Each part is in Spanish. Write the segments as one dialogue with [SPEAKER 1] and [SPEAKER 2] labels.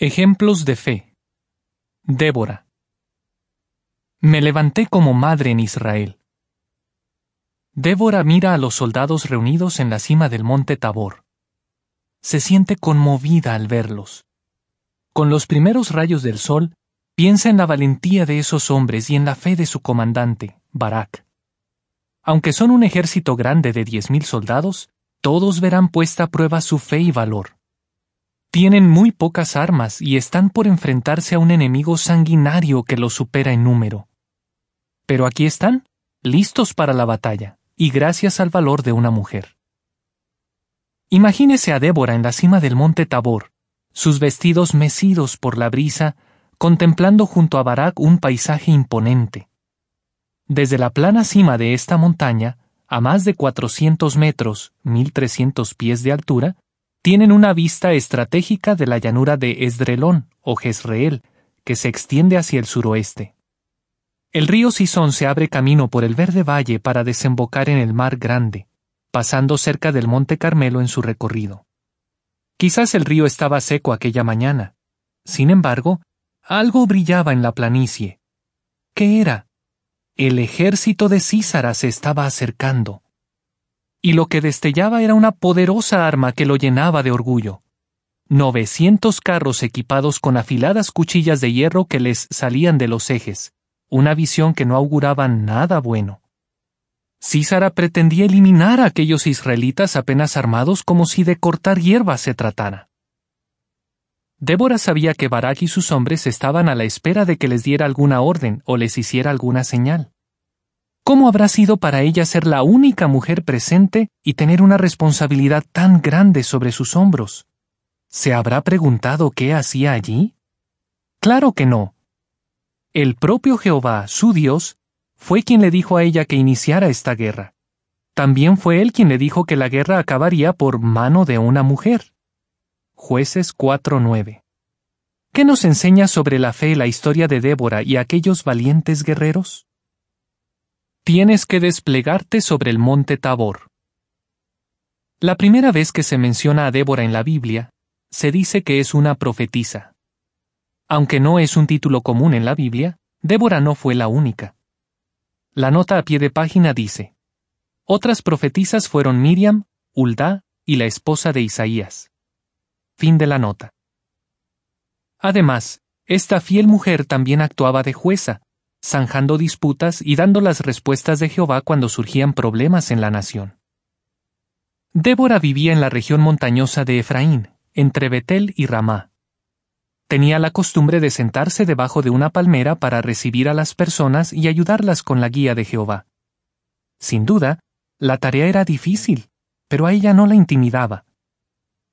[SPEAKER 1] Ejemplos de fe. Débora. Me levanté como madre en Israel. Débora mira a los soldados reunidos en la cima del monte Tabor. Se siente conmovida al verlos. Con los primeros rayos del sol, piensa en la valentía de esos hombres y en la fe de su comandante, Barak. Aunque son un ejército grande de diez mil soldados, todos verán puesta a prueba su fe y valor. Tienen muy pocas armas y están por enfrentarse a un enemigo sanguinario que los supera en número. Pero aquí están, listos para la batalla, y gracias al valor de una mujer. Imagínese a Débora en la cima del monte Tabor, sus vestidos mecidos por la brisa, contemplando junto a Barak un paisaje imponente. Desde la plana cima de esta montaña, a más de 400 metros, 1300 pies de altura, tienen una vista estratégica de la llanura de Esdrelón o Jezreel, que se extiende hacia el suroeste. El río Sison se abre camino por el verde valle para desembocar en el mar grande, pasando cerca del monte Carmelo en su recorrido. Quizás el río estaba seco aquella mañana. Sin embargo, algo brillaba en la planicie. ¿Qué era? El ejército de Císara se estaba acercando y lo que destellaba era una poderosa arma que lo llenaba de orgullo. Novecientos carros equipados con afiladas cuchillas de hierro que les salían de los ejes, una visión que no auguraba nada bueno. Císara pretendía eliminar a aquellos israelitas apenas armados como si de cortar hierba se tratara. Débora sabía que Barak y sus hombres estaban a la espera de que les diera alguna orden o les hiciera alguna señal. ¿Cómo habrá sido para ella ser la única mujer presente y tener una responsabilidad tan grande sobre sus hombros? ¿Se habrá preguntado qué hacía allí? Claro que no. El propio Jehová, su Dios, fue quien le dijo a ella que iniciara esta guerra. También fue él quien le dijo que la guerra acabaría por mano de una mujer. Jueces 4.9. ¿Qué nos enseña sobre la fe la historia de Débora y aquellos valientes guerreros? Tienes que desplegarte sobre el monte Tabor. La primera vez que se menciona a Débora en la Biblia, se dice que es una profetisa. Aunque no es un título común en la Biblia, Débora no fue la única. La nota a pie de página dice, Otras profetisas fueron Miriam, Uldá y la esposa de Isaías. Fin de la nota. Además, esta fiel mujer también actuaba de jueza, zanjando disputas y dando las respuestas de Jehová cuando surgían problemas en la nación. Débora vivía en la región montañosa de Efraín, entre Betel y Ramá. Tenía la costumbre de sentarse debajo de una palmera para recibir a las personas y ayudarlas con la guía de Jehová. Sin duda, la tarea era difícil, pero a ella no la intimidaba.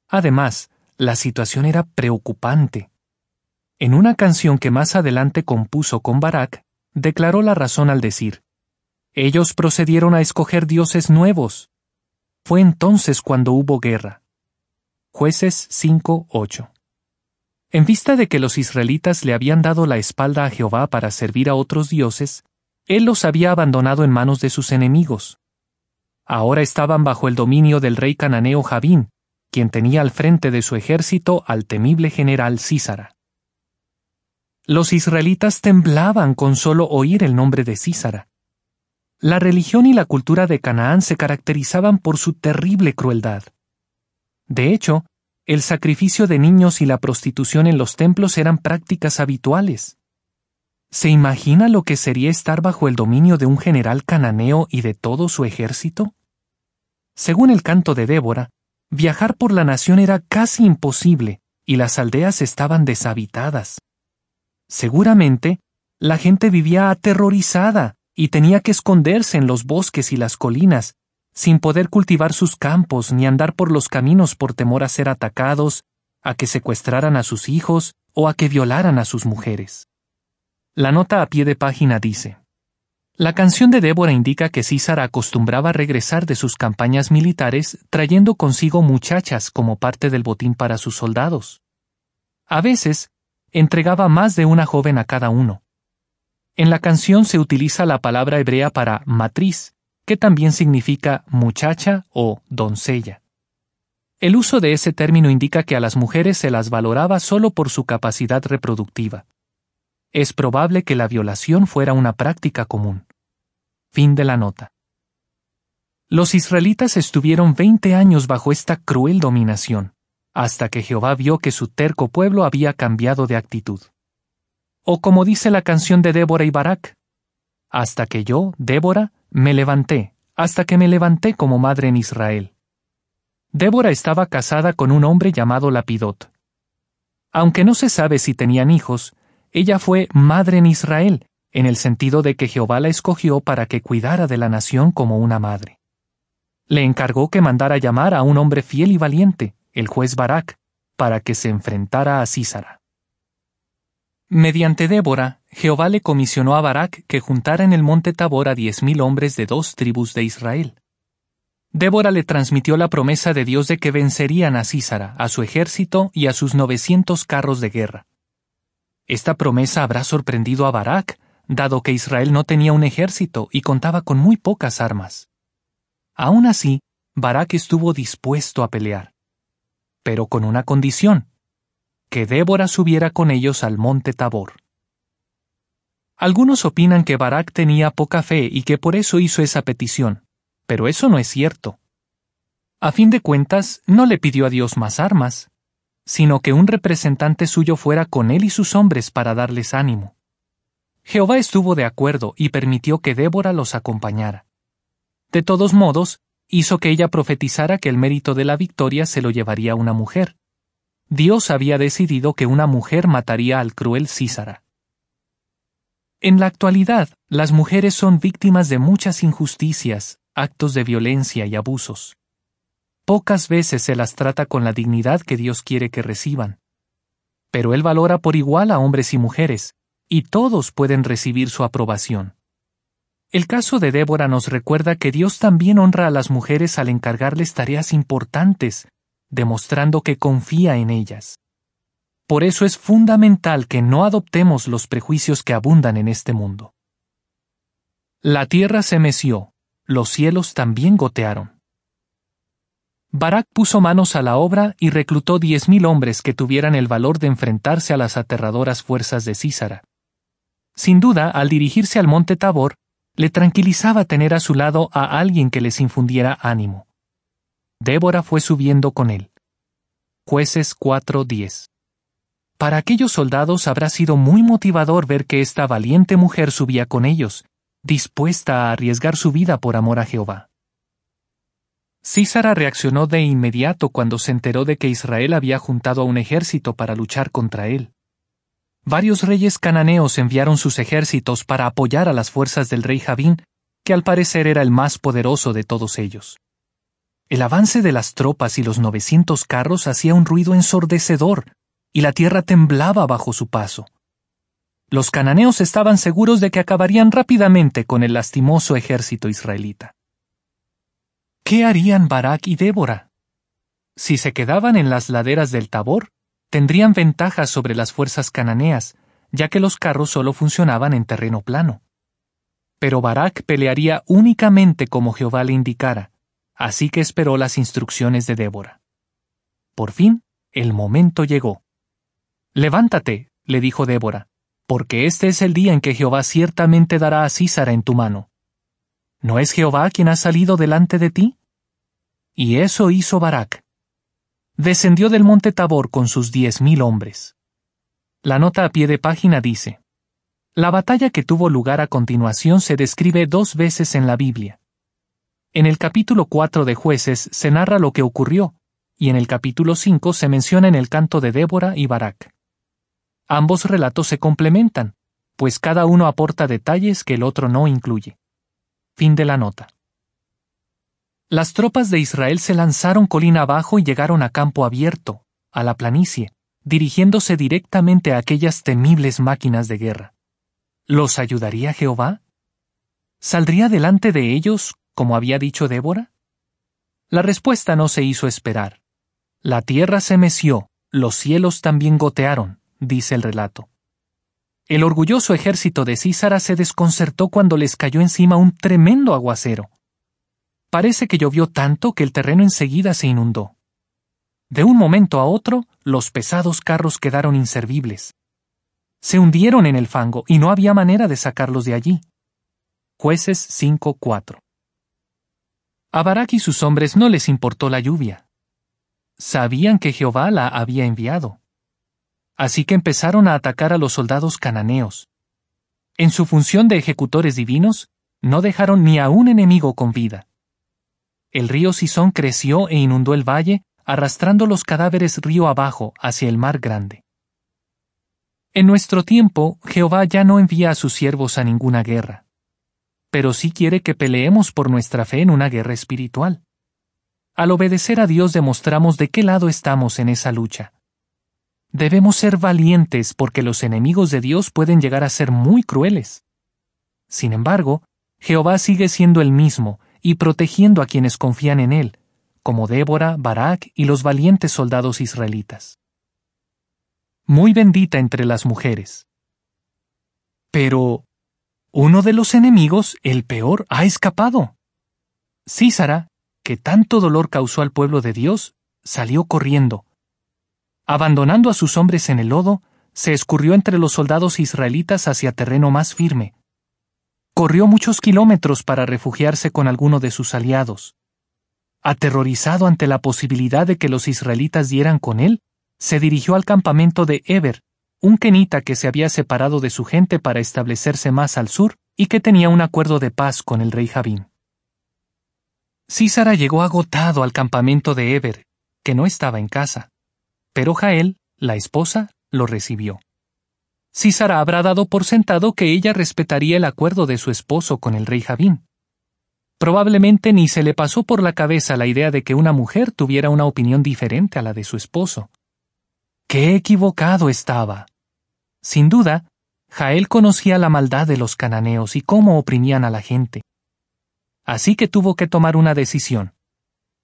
[SPEAKER 1] Además, la situación era preocupante. En una canción que más adelante compuso con Barak, declaró la razón al decir, ellos procedieron a escoger dioses nuevos. Fue entonces cuando hubo guerra. Jueces 5:8. En vista de que los israelitas le habían dado la espalda a Jehová para servir a otros dioses, él los había abandonado en manos de sus enemigos. Ahora estaban bajo el dominio del rey cananeo Javín, quien tenía al frente de su ejército al temible general Císara. Los israelitas temblaban con solo oír el nombre de Císara. La religión y la cultura de Canaán se caracterizaban por su terrible crueldad. De hecho, el sacrificio de niños y la prostitución en los templos eran prácticas habituales. ¿Se imagina lo que sería estar bajo el dominio de un general cananeo y de todo su ejército? Según el canto de Débora, viajar por la nación era casi imposible y las aldeas estaban deshabitadas. Seguramente, la gente vivía aterrorizada y tenía que esconderse en los bosques y las colinas, sin poder cultivar sus campos ni andar por los caminos por temor a ser atacados, a que secuestraran a sus hijos o a que violaran a sus mujeres. La nota a pie de página dice, La canción de Débora indica que César acostumbraba regresar de sus campañas militares trayendo consigo muchachas como parte del botín para sus soldados. A veces, entregaba más de una joven a cada uno. En la canción se utiliza la palabra hebrea para matriz, que también significa muchacha o doncella. El uso de ese término indica que a las mujeres se las valoraba solo por su capacidad reproductiva. Es probable que la violación fuera una práctica común. Fin de la nota. Los israelitas estuvieron 20 años bajo esta cruel dominación hasta que Jehová vio que su terco pueblo había cambiado de actitud. O como dice la canción de Débora y Barak, hasta que yo, Débora, me levanté, hasta que me levanté como madre en Israel. Débora estaba casada con un hombre llamado Lapidot. Aunque no se sabe si tenían hijos, ella fue madre en Israel, en el sentido de que Jehová la escogió para que cuidara de la nación como una madre. Le encargó que mandara llamar a un hombre fiel y valiente, el juez Barak, para que se enfrentara a Císara. Mediante Débora, Jehová le comisionó a Barak que juntara en el monte Tabor a diez mil hombres de dos tribus de Israel. Débora le transmitió la promesa de Dios de que vencerían a Císara, a su ejército y a sus novecientos carros de guerra. Esta promesa habrá sorprendido a Barak, dado que Israel no tenía un ejército y contaba con muy pocas armas. Aún así, Barak estuvo dispuesto a pelear pero con una condición, que Débora subiera con ellos al monte Tabor. Algunos opinan que Barak tenía poca fe y que por eso hizo esa petición, pero eso no es cierto. A fin de cuentas, no le pidió a Dios más armas, sino que un representante suyo fuera con él y sus hombres para darles ánimo. Jehová estuvo de acuerdo y permitió que Débora los acompañara. De todos modos, hizo que ella profetizara que el mérito de la victoria se lo llevaría una mujer. Dios había decidido que una mujer mataría al cruel Císara. En la actualidad, las mujeres son víctimas de muchas injusticias, actos de violencia y abusos. Pocas veces se las trata con la dignidad que Dios quiere que reciban. Pero Él valora por igual a hombres y mujeres, y todos pueden recibir su aprobación. El caso de Débora nos recuerda que Dios también honra a las mujeres al encargarles tareas importantes, demostrando que confía en ellas. Por eso es fundamental que no adoptemos los prejuicios que abundan en este mundo. La tierra se meció, los cielos también gotearon. Barak puso manos a la obra y reclutó diez mil hombres que tuvieran el valor de enfrentarse a las aterradoras fuerzas de Císara. Sin duda, al dirigirse al monte Tabor, le tranquilizaba tener a su lado a alguien que les infundiera ánimo. Débora fue subiendo con él. Jueces 4:10. Para aquellos soldados habrá sido muy motivador ver que esta valiente mujer subía con ellos, dispuesta a arriesgar su vida por amor a Jehová. Císara reaccionó de inmediato cuando se enteró de que Israel había juntado a un ejército para luchar contra él varios reyes cananeos enviaron sus ejércitos para apoyar a las fuerzas del rey Javín, que al parecer era el más poderoso de todos ellos. El avance de las tropas y los 900 carros hacía un ruido ensordecedor, y la tierra temblaba bajo su paso. Los cananeos estaban seguros de que acabarían rápidamente con el lastimoso ejército israelita. ¿Qué harían Barak y Débora? Si se quedaban en las laderas del Tabor, tendrían ventajas sobre las fuerzas cananeas, ya que los carros solo funcionaban en terreno plano. Pero Barak pelearía únicamente como Jehová le indicara, así que esperó las instrucciones de Débora. Por fin, el momento llegó. Levántate, le dijo Débora, porque este es el día en que Jehová ciertamente dará a Císara en tu mano. ¿No es Jehová quien ha salido delante de ti? Y eso hizo Barak descendió del monte Tabor con sus diez mil hombres. La nota a pie de página dice, La batalla que tuvo lugar a continuación se describe dos veces en la Biblia. En el capítulo 4 de jueces se narra lo que ocurrió, y en el capítulo 5 se menciona en el canto de Débora y Barak. Ambos relatos se complementan, pues cada uno aporta detalles que el otro no incluye. Fin de la nota. Las tropas de Israel se lanzaron colina abajo y llegaron a campo abierto, a la planicie, dirigiéndose directamente a aquellas temibles máquinas de guerra. ¿Los ayudaría Jehová? ¿Saldría delante de ellos, como había dicho Débora? La respuesta no se hizo esperar. La tierra se meció, los cielos también gotearon, dice el relato. El orgulloso ejército de Císara se desconcertó cuando les cayó encima un tremendo aguacero. Parece que llovió tanto que el terreno enseguida se inundó. De un momento a otro, los pesados carros quedaron inservibles. Se hundieron en el fango y no había manera de sacarlos de allí. Jueces 5.4 A Barak y sus hombres no les importó la lluvia. Sabían que Jehová la había enviado. Así que empezaron a atacar a los soldados cananeos. En su función de ejecutores divinos, no dejaron ni a un enemigo con vida el río Sison creció e inundó el valle, arrastrando los cadáveres río abajo hacia el mar grande. En nuestro tiempo, Jehová ya no envía a sus siervos a ninguna guerra, pero sí quiere que peleemos por nuestra fe en una guerra espiritual. Al obedecer a Dios demostramos de qué lado estamos en esa lucha. Debemos ser valientes porque los enemigos de Dios pueden llegar a ser muy crueles. Sin embargo, Jehová sigue siendo el mismo y protegiendo a quienes confían en él, como Débora, Barak y los valientes soldados israelitas. Muy bendita entre las mujeres. Pero, uno de los enemigos, el peor, ha escapado. Císara, que tanto dolor causó al pueblo de Dios, salió corriendo. Abandonando a sus hombres en el lodo, se escurrió entre los soldados israelitas hacia terreno más firme corrió muchos kilómetros para refugiarse con alguno de sus aliados. Aterrorizado ante la posibilidad de que los israelitas dieran con él, se dirigió al campamento de Eber, un kenita que se había separado de su gente para establecerse más al sur y que tenía un acuerdo de paz con el rey Javín. Císara llegó agotado al campamento de Eber, que no estaba en casa, pero Jael, la esposa, lo recibió. Sara habrá dado por sentado que ella respetaría el acuerdo de su esposo con el rey Javín. Probablemente ni se le pasó por la cabeza la idea de que una mujer tuviera una opinión diferente a la de su esposo. ¡Qué equivocado estaba! Sin duda, Jael conocía la maldad de los cananeos y cómo oprimían a la gente. Así que tuvo que tomar una decisión.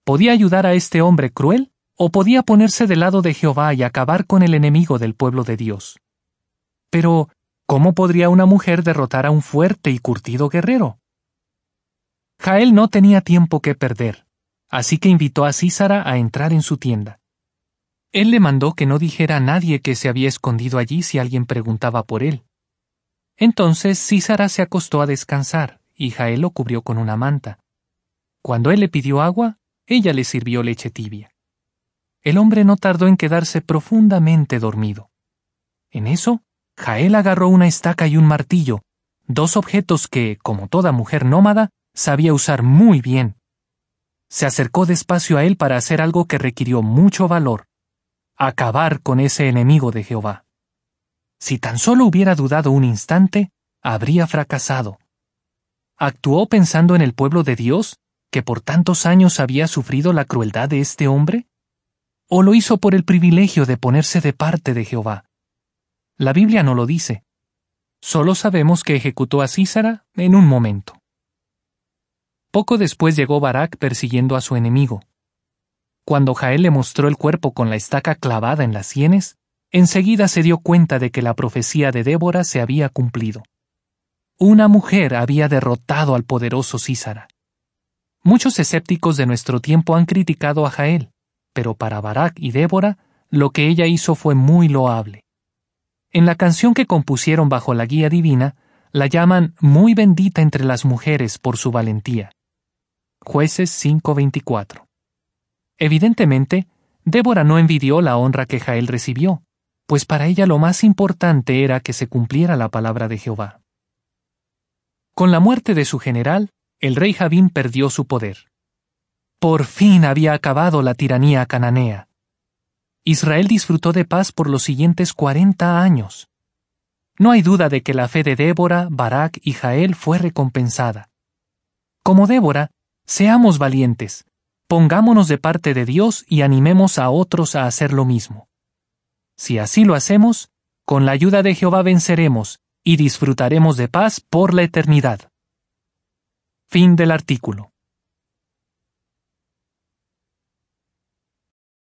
[SPEAKER 1] ¿Podía ayudar a este hombre cruel o podía ponerse del lado de Jehová y acabar con el enemigo del pueblo de Dios? Pero, ¿cómo podría una mujer derrotar a un fuerte y curtido guerrero? Jael no tenía tiempo que perder, así que invitó a Císara a entrar en su tienda. Él le mandó que no dijera a nadie que se había escondido allí si alguien preguntaba por él. Entonces Císara se acostó a descansar, y Jael lo cubrió con una manta. Cuando él le pidió agua, ella le sirvió leche tibia. El hombre no tardó en quedarse profundamente dormido. En eso, Jael agarró una estaca y un martillo, dos objetos que, como toda mujer nómada, sabía usar muy bien. Se acercó despacio a él para hacer algo que requirió mucho valor, acabar con ese enemigo de Jehová. Si tan solo hubiera dudado un instante, habría fracasado. ¿Actuó pensando en el pueblo de Dios, que por tantos años había sufrido la crueldad de este hombre? ¿O lo hizo por el privilegio de ponerse de parte de Jehová? La Biblia no lo dice. Solo sabemos que ejecutó a Císara en un momento. Poco después llegó Barak persiguiendo a su enemigo. Cuando Jael le mostró el cuerpo con la estaca clavada en las sienes, enseguida se dio cuenta de que la profecía de Débora se había cumplido. Una mujer había derrotado al poderoso Císara. Muchos escépticos de nuestro tiempo han criticado a Jael, pero para Barak y Débora, lo que ella hizo fue muy loable. En la canción que compusieron bajo la guía divina, la llaman muy bendita entre las mujeres por su valentía. Jueces 5:24. Evidentemente, Débora no envidió la honra que Jael recibió, pues para ella lo más importante era que se cumpliera la palabra de Jehová. Con la muerte de su general, el rey Javín perdió su poder. Por fin había acabado la tiranía cananea. Israel disfrutó de paz por los siguientes 40 años. No hay duda de que la fe de Débora, Barak y Jael fue recompensada. Como Débora, seamos valientes, pongámonos de parte de Dios y animemos a otros a hacer lo mismo. Si así lo hacemos, con la ayuda de Jehová venceremos y disfrutaremos de paz por la eternidad. Fin del artículo.